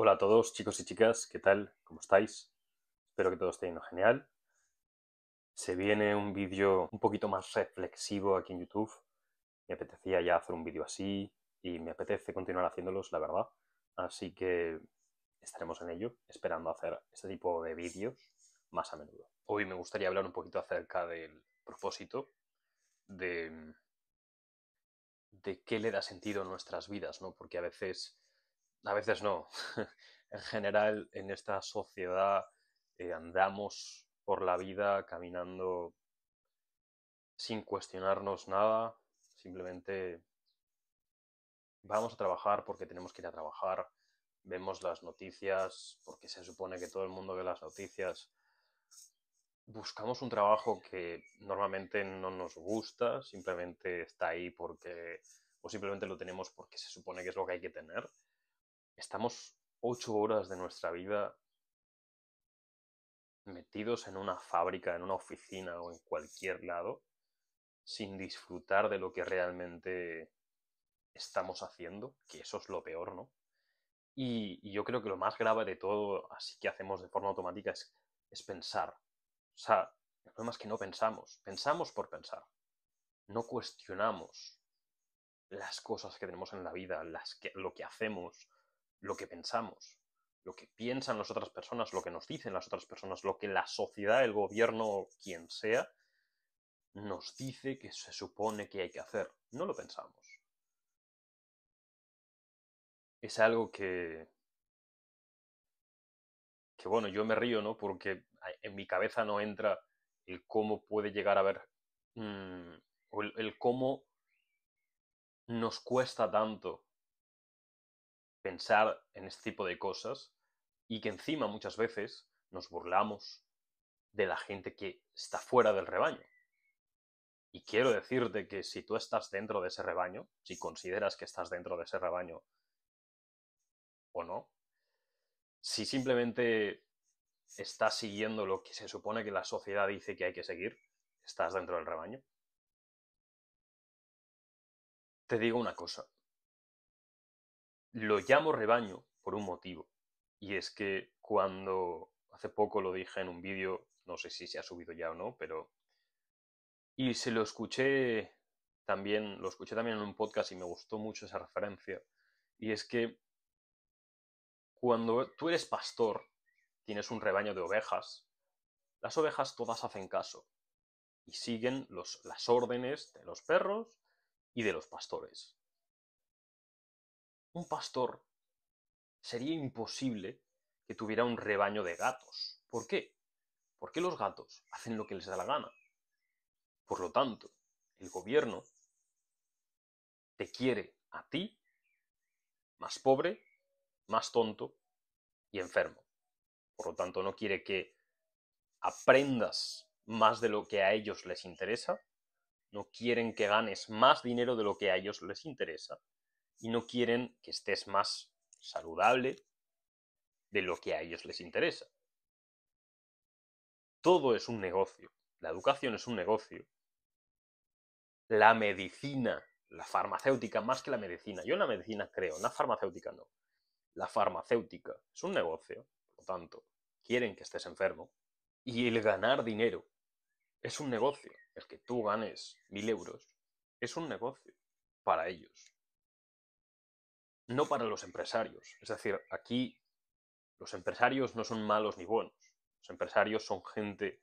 Hola a todos, chicos y chicas, ¿qué tal? ¿Cómo estáis? Espero que todo esté genial. Se viene un vídeo un poquito más reflexivo aquí en YouTube. Me apetecía ya hacer un vídeo así y me apetece continuar haciéndolos, la verdad. Así que estaremos en ello, esperando hacer este tipo de vídeos más a menudo. Hoy me gustaría hablar un poquito acerca del propósito, de, de qué le da sentido a nuestras vidas, ¿no? Porque a veces a veces no. en general, en esta sociedad eh, andamos por la vida caminando sin cuestionarnos nada, simplemente vamos a trabajar porque tenemos que ir a trabajar, vemos las noticias porque se supone que todo el mundo ve las noticias, buscamos un trabajo que normalmente no nos gusta, simplemente está ahí porque o simplemente lo tenemos porque se supone que es lo que hay que tener estamos ocho horas de nuestra vida metidos en una fábrica, en una oficina o en cualquier lado, sin disfrutar de lo que realmente estamos haciendo, que eso es lo peor, ¿no? Y, yo creo que lo más grave de todo, así que hacemos de forma automática, es, pensar. O sea, el problema es que no pensamos, pensamos por pensar. No cuestionamos las cosas que tenemos en la vida, las que, lo que hacemos, lo que pensamos, lo que piensan las otras personas, lo que nos dicen las otras personas, lo que la sociedad, el gobierno, quien sea, nos dice que se supone que hay que hacer. No lo pensamos. Es algo que... Que bueno, yo me río, ¿no? Porque en mi cabeza no entra el cómo puede llegar a ver... Mm, el cómo nos cuesta tanto pensar en este tipo de cosas y que encima muchas veces nos burlamos de la gente que está fuera del rebaño. Y quiero decirte que si tú estás dentro de ese rebaño, si consideras que estás dentro de ese rebaño o no, si simplemente estás siguiendo lo que se supone que la sociedad dice que hay que seguir, estás dentro del rebaño. Te digo una cosa, lo llamo rebaño por un motivo. Y es que cuando hace poco lo dije en un vídeo, no sé si se ha subido ya o no, pero. Y se lo escuché también, lo escuché también en un podcast y me gustó mucho esa referencia. Y es que cuando tú eres pastor, tienes un rebaño de ovejas, las ovejas todas hacen caso y siguen las órdenes de los perros y de los pastores un pastor sería imposible que tuviera un rebaño de gatos. ¿Por qué? Porque los gatos hacen lo que les da la gana. Por lo tanto, el gobierno te quiere a ti más pobre, más tonto y enfermo. Por lo tanto, no quiere que aprendas más de lo que a ellos les interesa, no quieren que ganes más dinero de lo que a ellos les interesa, y no quieren que estés más saludable de lo que a ellos les interesa. Todo es un negocio. La educación es un negocio. La medicina, la farmacéutica más que la medicina. Yo en la medicina creo, en la farmacéutica no. La farmacéutica es un negocio, por lo tanto, quieren que estés enfermo. Y el ganar dinero es un negocio. El que tú ganes mil euros es un negocio para ellos no para los empresarios. Es decir, aquí los empresarios no son malos ni buenos. Los empresarios son gente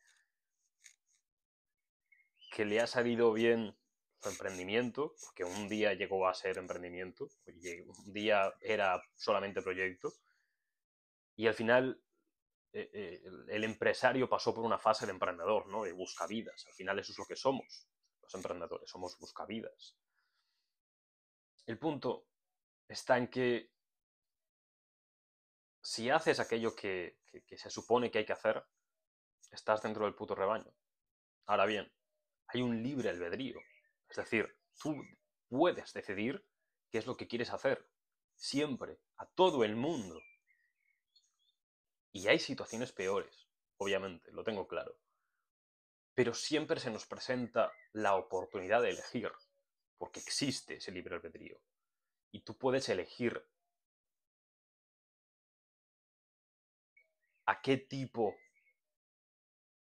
que le ha salido bien su emprendimiento, que un día llegó a ser emprendimiento, un día era solamente proyecto, y al final eh, eh, el empresario pasó por una fase de emprendedor, ¿no? De buscavidas. Al final eso es lo que somos, los emprendedores, somos buscavidas. El punto está en que si haces aquello que, se supone que hay que hacer, estás dentro del puto rebaño. Ahora bien, hay un libre albedrío. Es decir, tú puedes decidir qué es lo que quieres hacer. Siempre, a todo el mundo. Y hay situaciones peores, obviamente, lo tengo claro. Pero siempre se nos presenta la oportunidad de elegir, porque existe ese libre albedrío y tú puedes elegir a qué tipo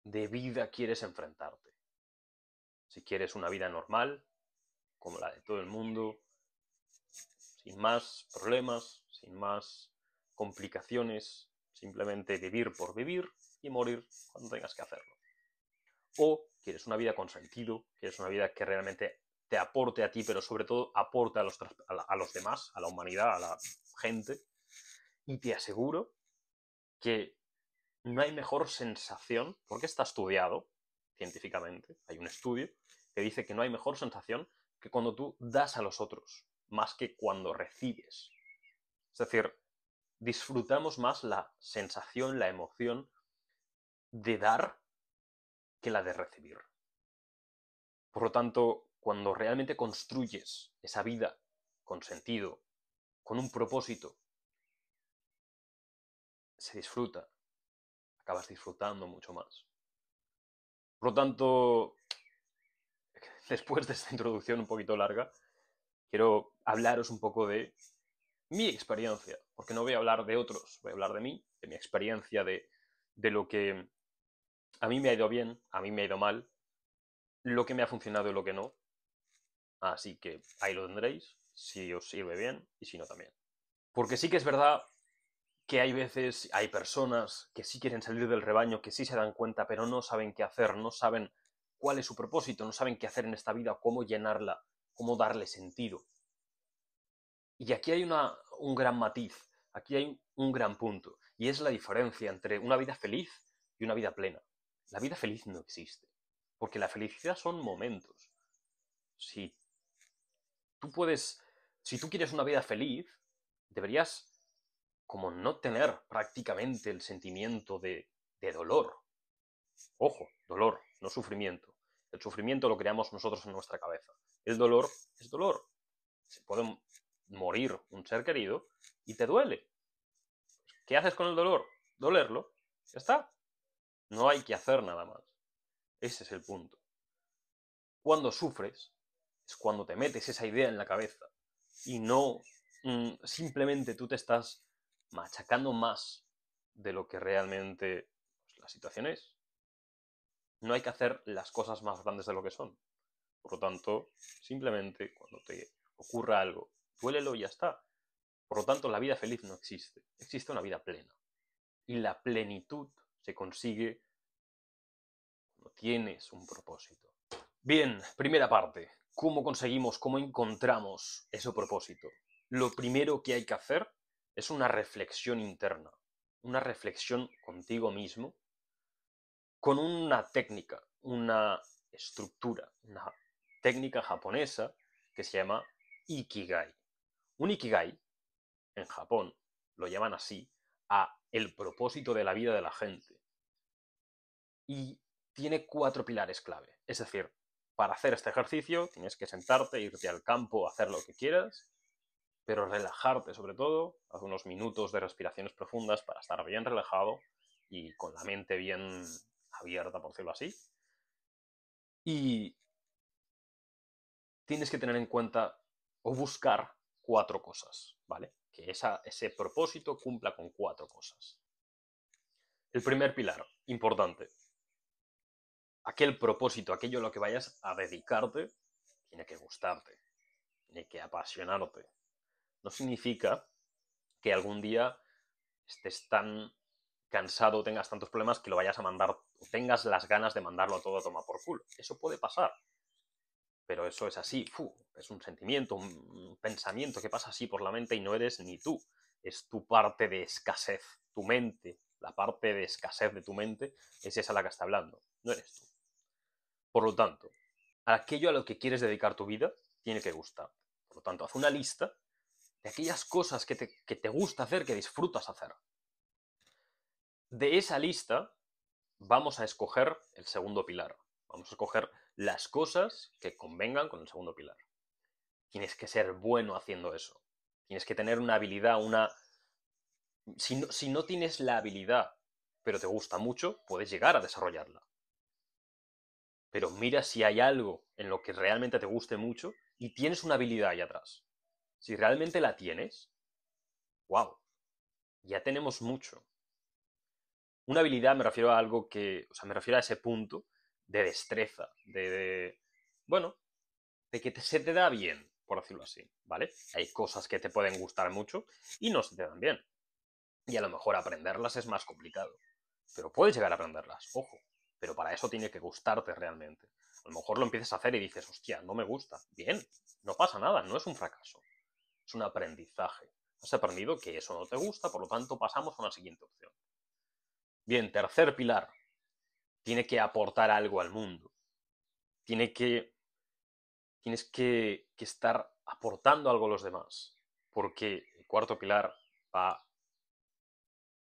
de vida quieres enfrentarte. Si quieres una vida normal, como la de todo el mundo, sin más problemas, sin más complicaciones, simplemente vivir por vivir y morir cuando tengas que hacerlo. O quieres una vida con sentido, quieres una vida que realmente te aporte a ti, pero sobre todo aporta a los, a los demás, a la humanidad, a la gente. Y te aseguro que no hay mejor sensación, porque está estudiado científicamente, hay un estudio que dice que no hay mejor sensación que cuando tú das a los otros, más que cuando recibes. Es decir, disfrutamos más la sensación, la emoción de dar que la de recibir. Por lo tanto, cuando realmente construyes esa vida con sentido, con un propósito, se disfruta, acabas disfrutando mucho más. Por lo tanto, después de esta introducción un poquito larga, quiero hablaros un poco de mi experiencia, porque no voy a hablar de otros, voy a hablar de mí, de mi experiencia, de, de lo que a mí me ha ido bien, a mí me ha ido mal, lo que me ha funcionado y lo que no, Así que ahí lo tendréis, si os sirve bien y si no también. Porque sí que es verdad que hay veces, hay personas que sí quieren salir del rebaño, que sí se dan cuenta, pero no saben qué hacer, no saben cuál es su propósito, no saben qué hacer en esta vida, cómo llenarla, cómo darle sentido. Y aquí hay un gran matiz, aquí hay un gran punto, y es la diferencia entre una vida feliz y una vida plena. La vida feliz no existe, porque la felicidad son momentos. Si tú puedes, si tú quieres una vida feliz, deberías como no tener prácticamente el sentimiento de, de dolor. Ojo, dolor, no sufrimiento. El sufrimiento lo creamos nosotros en nuestra cabeza. El dolor es dolor. Se puede morir un ser querido y te duele. ¿Qué haces con el dolor? Dolerlo. Ya está. No hay que hacer nada más. Ese es el punto. Cuando sufres, es cuando te metes esa idea en la cabeza y no mm, simplemente tú te estás machacando más de lo que realmente pues, la situación es. No hay que hacer las cosas más grandes de lo que son. Por lo tanto, simplemente cuando te ocurra algo, duélelo y ya está. Por lo tanto, la vida feliz no existe. Existe una vida plena. Y la plenitud se consigue cuando tienes un propósito. Bien, primera parte. ¿Cómo conseguimos, cómo encontramos ese propósito? Lo primero que hay que hacer es una reflexión interna, una reflexión contigo mismo, con una técnica, una estructura, una técnica japonesa que se llama Ikigai. Un Ikigai, en Japón, lo llaman así, a el propósito de la vida de la gente. Y tiene cuatro pilares clave. Es decir, para hacer este ejercicio tienes que sentarte, irte al campo, hacer lo que quieras, pero relajarte sobre todo, haz unos minutos de respiraciones profundas para estar bien relajado y con la mente bien abierta, por decirlo así. Y tienes que tener en cuenta o buscar cuatro cosas, ¿vale? Que ese propósito cumpla con cuatro cosas. El primer pilar, importante, aquel propósito, aquello a lo que vayas a dedicarte, tiene que gustarte, tiene que apasionarte. No significa que algún día estés tan cansado, o tengas tantos problemas que lo vayas a mandar, tengas las ganas de mandarlo a todo a tomar por culo. Eso puede pasar. Pero eso es así, es un sentimiento, un pensamiento que pasa así por la mente y no eres ni tú. Es tu parte de escasez, tu mente, la parte de escasez de tu mente, es esa la que está hablando, no eres tú. Por lo tanto, aquello a lo que quieres dedicar tu vida tiene que gustar. Por lo tanto, haz una lista de aquellas cosas que te, gusta hacer, que disfrutas hacer. De esa lista vamos a escoger el segundo pilar. Vamos a escoger las cosas que convengan con el segundo pilar. Tienes que ser bueno haciendo eso. Tienes que tener una habilidad, una... si no tienes la habilidad, pero te gusta mucho, puedes llegar a desarrollarla pero mira si hay algo en lo que realmente te guste mucho y tienes una habilidad ahí atrás. Si realmente la tienes, wow, ya tenemos mucho. Una habilidad me refiero a algo que, o sea, me refiero a ese punto de destreza, de, bueno, de que se te da bien, por decirlo así, ¿vale? Hay cosas que te pueden gustar mucho y no se te dan bien. Y a lo mejor aprenderlas es más complicado, pero puedes llegar a aprenderlas, ojo pero para eso tiene que gustarte realmente. A lo mejor lo empiezas a hacer y dices, hostia, no me gusta. Bien, no pasa nada, no es un fracaso. Es un aprendizaje. Has aprendido que eso no te gusta, por lo tanto pasamos a una siguiente opción. Bien, tercer pilar. Tiene que aportar algo al mundo. Tiene que. Tienes que, que estar aportando algo a los demás. Porque el cuarto pilar va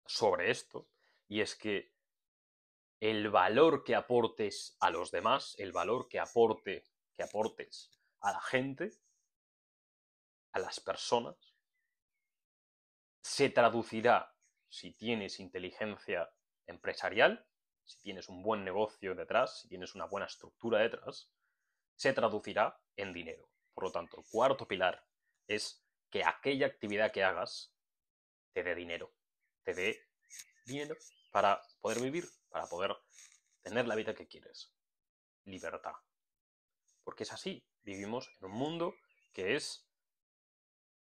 sobre esto. Y es que el valor que aportes a los demás, el valor que aporte, que aportes a la gente, a las personas, se traducirá si tienes inteligencia empresarial, si tienes un buen negocio detrás, si tienes una buena estructura detrás, se traducirá en dinero. Por lo tanto, el cuarto pilar es que aquella actividad que hagas te dé dinero, te dé dinero para poder vivir, para poder tener la vida que quieres. Libertad. Porque es así, vivimos en un mundo que es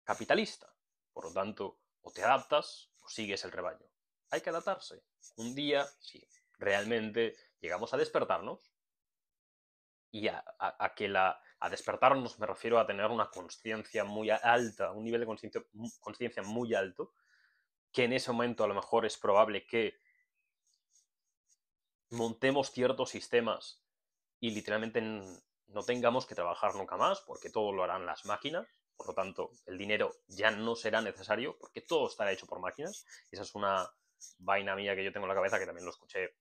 capitalista. Por lo tanto, o te adaptas o sigues el rebaño. Hay que adaptarse. Un día, si realmente llegamos a despertarnos, y a, que la, a despertarnos me refiero a tener una conciencia muy alta, un nivel de conciencia muy alto, que en ese momento a lo mejor es probable que montemos ciertos sistemas y literalmente no tengamos que trabajar nunca más porque todo lo harán las máquinas. Por lo tanto, el dinero ya no será necesario porque todo estará hecho por máquinas. Esa es una vaina mía que yo tengo en la cabeza que también lo escuché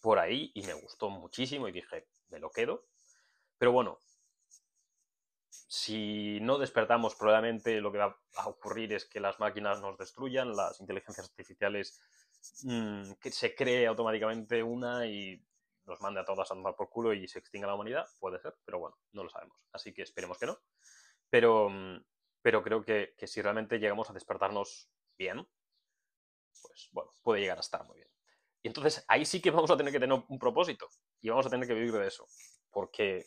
por ahí y me gustó muchísimo y dije, me lo quedo. Pero bueno, si no despertamos, probablemente lo que va a ocurrir es que las máquinas nos destruyan, las inteligencias artificiales Mm, que se cree automáticamente una y nos mande a todas a tomar por culo y se extinga la humanidad, puede ser, pero bueno, no lo sabemos. Así que esperemos que no. Pero, mm, pero creo que, que si realmente llegamos a despertarnos bien, pues bueno, puede llegar a estar muy bien. Y entonces ahí sí que vamos a tener que tener un propósito y vamos a tener que vivir de eso, porque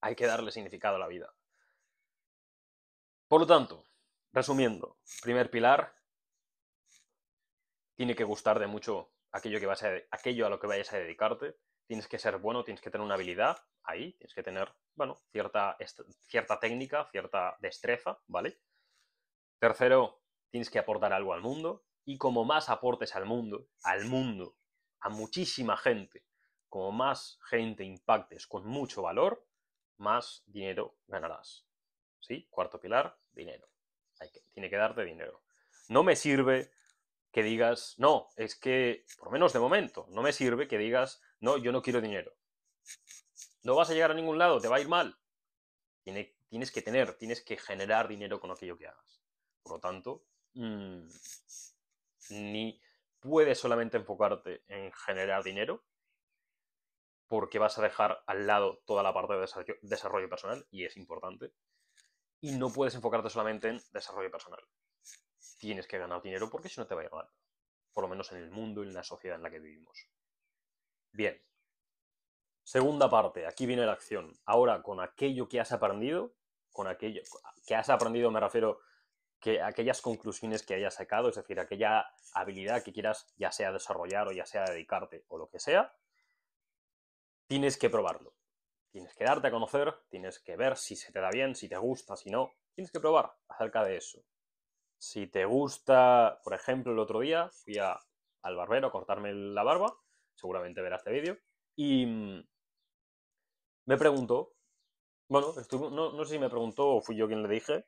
hay que darle significado a la vida. Por lo tanto, resumiendo, primer pilar, tiene que gustar de mucho aquello, a, lo que vayas a dedicarte, tienes que ser bueno, tienes que tener una habilidad ahí, tienes que tener, bueno, cierta, cierta técnica, cierta destreza, ¿vale? Tercero, tienes que aportar algo al mundo y como más aportes al mundo, al mundo, a muchísima gente, como más gente impactes con mucho valor, más dinero ganarás. ¿Sí? Cuarto pilar, dinero. que, tiene que darte dinero. No me sirve que digas, no, es que, por menos de momento, no me sirve que digas, no, yo no quiero dinero. No vas a llegar a ningún lado, te va a ir mal. tienes que tener, tienes que generar dinero con aquello que hagas. Por lo tanto, mm, ni puedes solamente enfocarte en generar dinero, porque vas a dejar al lado toda la parte de desarrollo personal, y es importante, y no puedes enfocarte solamente en desarrollo personal tienes que ganar dinero porque si no te va a llegar, por lo menos en el mundo y en la sociedad en la que vivimos. Bien. Segunda parte, aquí viene la acción. Ahora, con aquello que has aprendido, con aquello que has aprendido me refiero que aquellas conclusiones que hayas sacado, es decir, aquella habilidad que quieras, ya sea desarrollar o ya sea dedicarte o lo que sea, tienes que probarlo. Tienes que darte a conocer, tienes que ver si se te da bien, si te gusta, si no. Tienes que probar acerca de eso. Si te gusta, por ejemplo, el otro día fui al barbero a cortarme la barba, seguramente verás este vídeo, y mm, me preguntó, bueno, no, sé si me preguntó o fui yo quien le dije,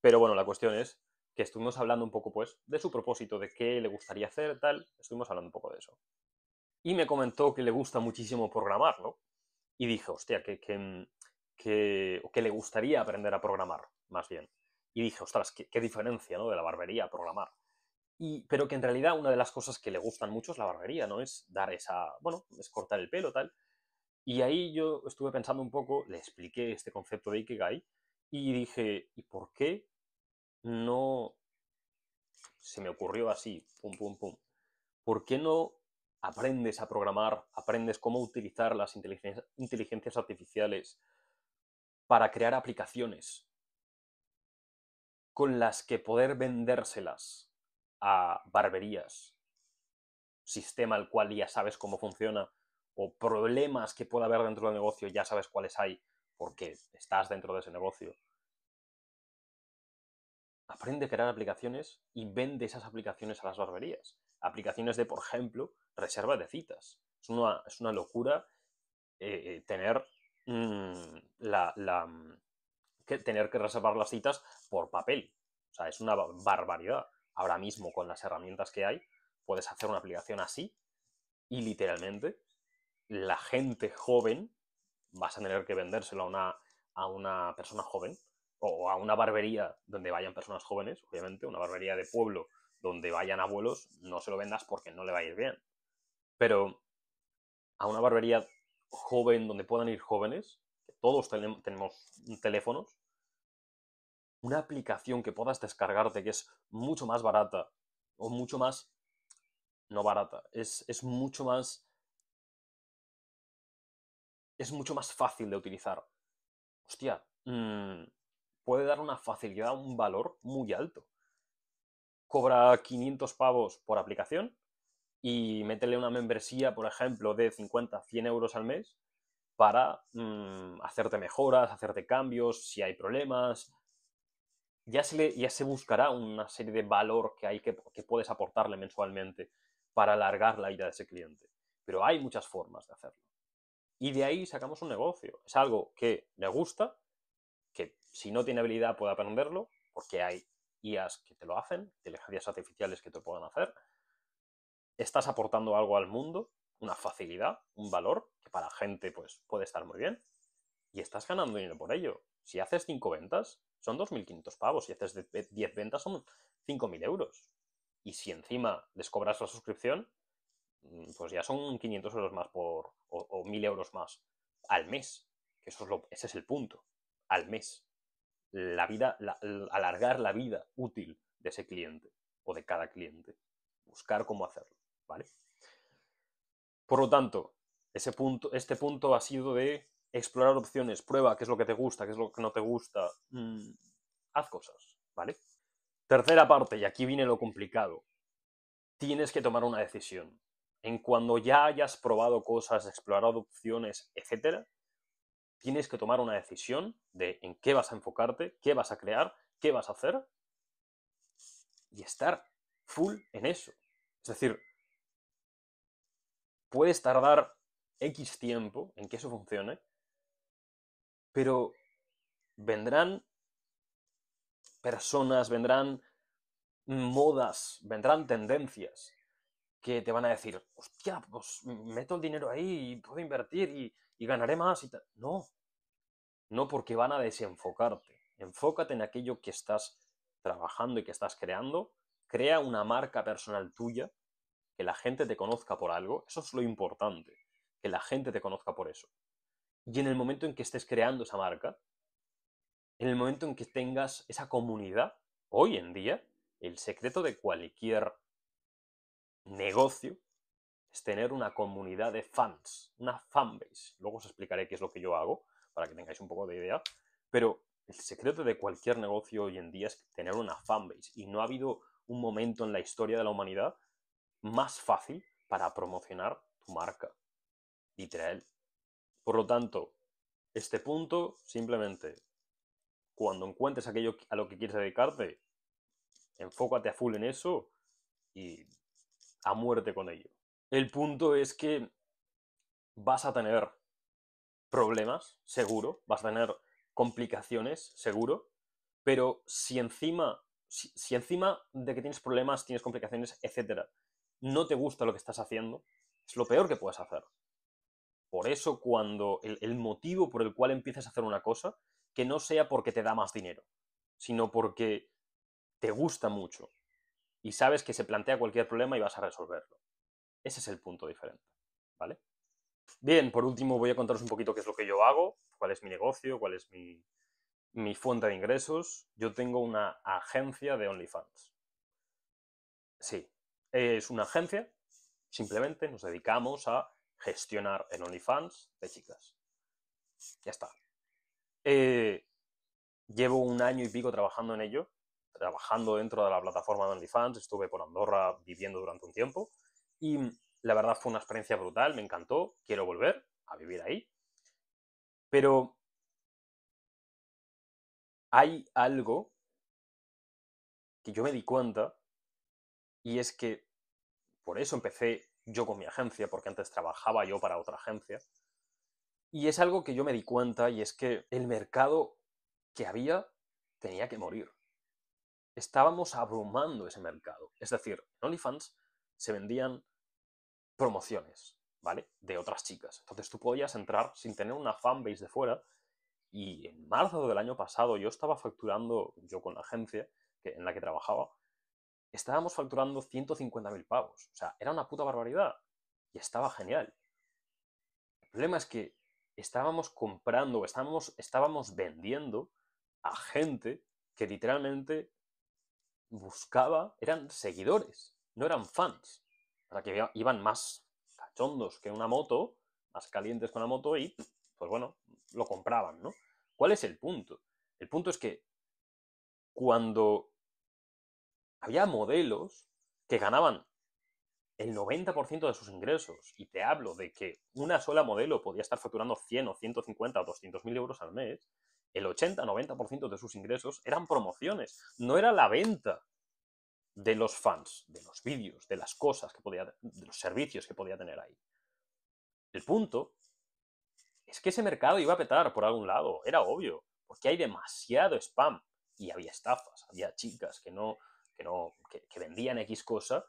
pero bueno, la cuestión es que estuvimos hablando un poco pues de su propósito, de qué le gustaría hacer, tal, estuvimos hablando un poco de eso. Y me comentó que le gusta muchísimo programar, ¿no? Y dije, hostia, que, mm, que le gustaría aprender a programar, más bien y dije, ostras, qué, diferencia ¿no? de la barbería a programar. Y, pero que en realidad una de las cosas que le gustan mucho es la barbería, ¿no? Es dar esa, bueno, es cortar el pelo, tal. Y ahí yo estuve pensando un poco, le expliqué este concepto de Ikigai y dije, ¿y por qué no se me ocurrió así, pum, pum, pum? ¿Por qué no aprendes a programar, aprendes cómo utilizar las inteligencias artificiales para crear aplicaciones con las que poder vendérselas a barberías, sistema al cual ya sabes cómo funciona, o problemas que pueda haber dentro del negocio, ya sabes cuáles hay, porque estás dentro de ese negocio. Aprende a crear aplicaciones y vende esas aplicaciones a las barberías. Aplicaciones de, por ejemplo, reserva de citas. Es una, locura eh, eh, tener mm, la mm, tener que reservar las citas por papel. O sea, es una barbaridad. Ahora mismo, con las herramientas que hay, puedes hacer una aplicación así y literalmente la gente joven vas a tener que vendérselo a una, a una persona joven o a una barbería donde vayan personas jóvenes, obviamente, una barbería de pueblo donde vayan abuelos, no se lo vendas porque no le va a ir bien. Pero a una barbería joven donde puedan ir jóvenes, todos tenemos teléfonos, una aplicación que puedas descargarte que es mucho más barata o mucho más... No barata, es, mucho más... Es mucho más fácil de utilizar. Hostia, mm, puede dar una facilidad, un valor muy alto. Cobra 500 pavos por aplicación y métele una membresía, por ejemplo, de 50, 100 euros al mes para mm, hacerte mejoras, hacerte cambios, si hay problemas, ya se, buscará una serie de valor que, hay que, que puedes aportarle mensualmente para alargar la vida de ese cliente. Pero hay muchas formas de hacerlo. Y de ahí sacamos un negocio. Es algo que le gusta, que si no tiene habilidad puede aprenderlo, porque hay IAs que te lo hacen, inteligencias artificiales que te lo puedan hacer. Estás aportando algo al mundo, una facilidad, un valor, que para la gente pues, puede estar muy bien. Y estás ganando dinero por ello. Si haces cinco ventas, son 2.500 pavos. Si haces 10 ventas son 5.000 euros. Y si encima les cobras la suscripción, mm, pues ya son 500 euros más por, o, 1.000 euros más al mes. Eso es lo, ese es el punto. Al mes. La vida, alargar la vida útil de ese cliente o de cada cliente. Buscar cómo hacerlo. ¿Vale? Por lo tanto, ese punto, este punto ha sido de explorar opciones, prueba qué es lo que te gusta, qué es lo que no te gusta, mm, haz cosas, ¿vale? Tercera parte, y aquí viene lo complicado, tienes que tomar una decisión. En cuando ya hayas probado cosas, explorado opciones, etcétera, tienes que tomar una decisión de en qué vas a enfocarte, qué vas a crear, qué vas a hacer y estar full en eso. Es decir, puedes tardar X tiempo en que eso funcione, pero vendrán personas, vendrán modas, vendrán tendencias que te van a decir, hostia, pues meto el dinero ahí y puedo invertir y, ganaré más y tal. No, no porque van a desenfocarte. Enfócate en aquello que estás trabajando y que estás creando. Crea una marca personal tuya, que la gente te conozca por algo. Eso es lo importante, que la gente te conozca por eso. Y en el momento en que estés creando esa marca, en el momento en que tengas esa comunidad, hoy en día, el secreto de cualquier negocio es tener una comunidad de fans, una fanbase. Luego os explicaré qué es lo que yo hago para que tengáis un poco de idea. Pero el secreto de cualquier negocio hoy en día es tener una fanbase. Y no ha habido un momento en la historia de la humanidad más fácil para promocionar tu marca. Literal, por lo tanto, este punto simplemente, cuando encuentres aquello a lo que quieres dedicarte, enfócate a full en eso y a muerte con ello. El punto es que vas a tener problemas, seguro, vas a tener complicaciones, seguro, pero si encima, si, encima de que tienes problemas, tienes complicaciones, etcétera, no te gusta lo que estás haciendo, es lo peor que puedes hacer. Por eso cuando el, motivo por el cual empiezas a hacer una cosa, que no sea porque te da más dinero, sino porque te gusta mucho y sabes que se plantea cualquier problema y vas a resolverlo. Ese es el punto diferente, ¿vale? Bien, por último voy a contaros un poquito qué es lo que yo hago, cuál es mi negocio, cuál es mi, mi fuente de ingresos. Yo tengo una agencia de OnlyFans. Sí, es una agencia, simplemente nos dedicamos a gestionar en OnlyFans de chicas. Ya está. Eh, llevo un año y pico trabajando en ello, trabajando dentro de la plataforma de OnlyFans, estuve por Andorra viviendo durante un tiempo y la verdad fue una experiencia brutal, me encantó, quiero volver a vivir ahí. Pero hay algo que yo me di cuenta y es que por eso empecé yo con mi agencia, porque antes trabajaba yo para otra agencia. Y es algo que yo me di cuenta y es que el mercado que había tenía que morir. Estábamos abrumando ese mercado. Es decir, en OnlyFans se vendían promociones, ¿vale? De otras chicas. Entonces tú podías entrar sin tener una fanbase de fuera. Y en marzo del año pasado yo estaba facturando, yo con la agencia que, en la que trabajaba, estábamos facturando 150.000 pavos. O sea, era una puta barbaridad. Y estaba genial. El problema es que estábamos comprando, estábamos, estábamos vendiendo a gente que literalmente buscaba, eran seguidores, no eran fans. Para que iban más cachondos que una moto, más calientes con la moto y, pues bueno, lo compraban, ¿no? ¿Cuál es el punto? El punto es que cuando había modelos que ganaban el 90% de sus ingresos y te hablo de que una sola modelo podía estar facturando 100 o 150 o 200 mil euros al mes, el 80-90% de sus ingresos eran promociones, no era la venta de los fans, de los vídeos, de las cosas que podía, de los servicios que podía tener ahí. El punto es que ese mercado iba a petar por algún lado, era obvio, porque hay demasiado spam y había estafas, había chicas que no no, vendían X cosa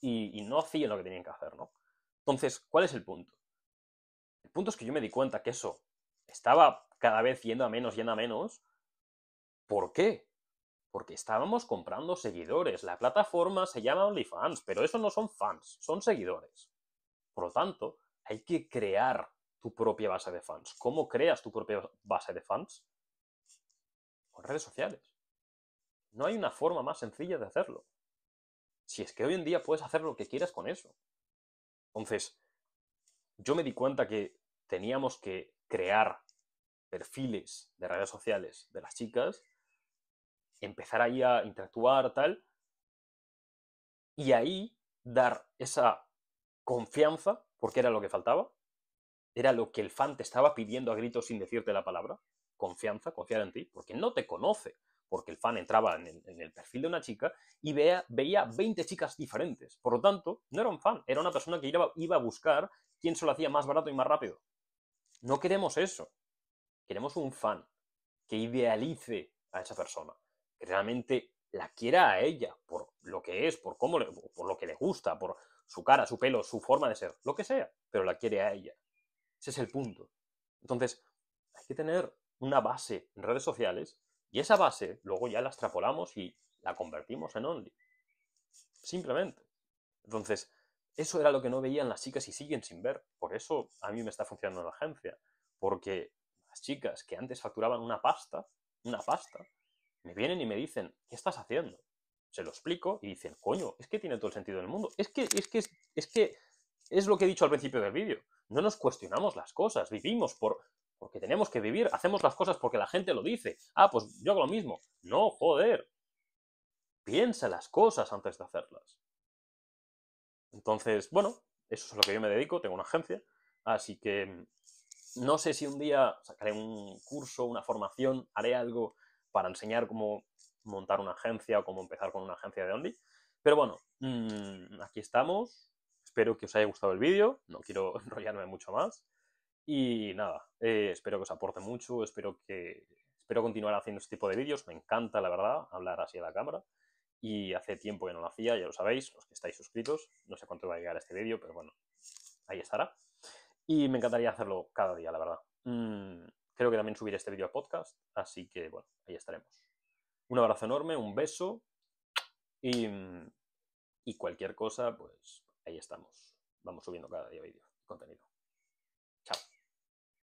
y, no hacían lo que tenían que hacer, ¿no? Entonces, ¿cuál es el punto? El punto es que yo me di cuenta que eso estaba cada vez yendo a menos, yendo a menos. ¿Por qué? Porque estábamos comprando seguidores. La plataforma se llama OnlyFans, pero eso no son fans, son seguidores. Por lo tanto, hay que crear tu propia base de fans. ¿Cómo creas tu propia base de fans? Con redes sociales. No hay una forma más sencilla de hacerlo. Si es que hoy en día puedes hacer lo que quieras con eso. Entonces, yo me di cuenta que teníamos que crear perfiles de redes sociales de las chicas, empezar ahí a interactuar, tal, y ahí dar esa confianza, porque era lo que faltaba, era lo que el fan te estaba pidiendo a gritos sin decirte la palabra, confianza, confiar en ti, porque no te conoce porque el fan entraba en el, perfil de una chica y veía 20 chicas diferentes. Por lo tanto, no era un fan, era una persona que iba, iba a buscar quién se lo hacía más barato y más rápido. No queremos eso. Queremos un fan que idealice a esa persona, que realmente la quiera a ella por lo que es, por cómo por lo que le gusta, por su cara, su pelo, su forma de ser, lo que sea, pero la quiere a ella. Ese es el punto. Entonces, hay que tener una base en redes sociales y esa base luego ya la extrapolamos y la convertimos en only. Simplemente. Entonces, eso era lo que no veían las chicas y siguen sin ver. Por eso a mí me está funcionando la agencia. Porque las chicas que antes facturaban una pasta, una pasta, me vienen y me dicen, ¿qué estás haciendo? Se lo explico y dicen, coño, es que tiene todo el sentido del mundo. Es que, es que, es que es lo que he dicho al principio del vídeo. No nos cuestionamos las cosas, vivimos por porque tenemos que vivir, hacemos las cosas porque la gente lo dice. Ah, pues yo hago lo mismo. No, joder. Piensa las cosas antes de hacerlas. Entonces, bueno, eso es a lo que yo me dedico, tengo una agencia, así que mm, no sé si un día sacaré un curso, una formación, haré algo para enseñar cómo montar una agencia o cómo empezar con una agencia de ondi. Pero bueno, mm, aquí estamos. Espero que os haya gustado el vídeo. No quiero enrollarme mucho más. Y nada, eh, espero que os aporte mucho, espero que espero continuar haciendo este tipo de vídeos, me encanta la verdad hablar así a la cámara y hace tiempo que no lo hacía, ya lo sabéis, los que estáis suscritos, no sé cuánto va a llegar este vídeo, pero bueno, ahí estará. Y me encantaría hacerlo cada día, la verdad. Mm, creo que también subiré este vídeo a podcast, así que bueno, ahí estaremos. Un abrazo enorme, un beso y, y cualquier cosa, pues ahí estamos. Vamos subiendo cada día vídeo, contenido.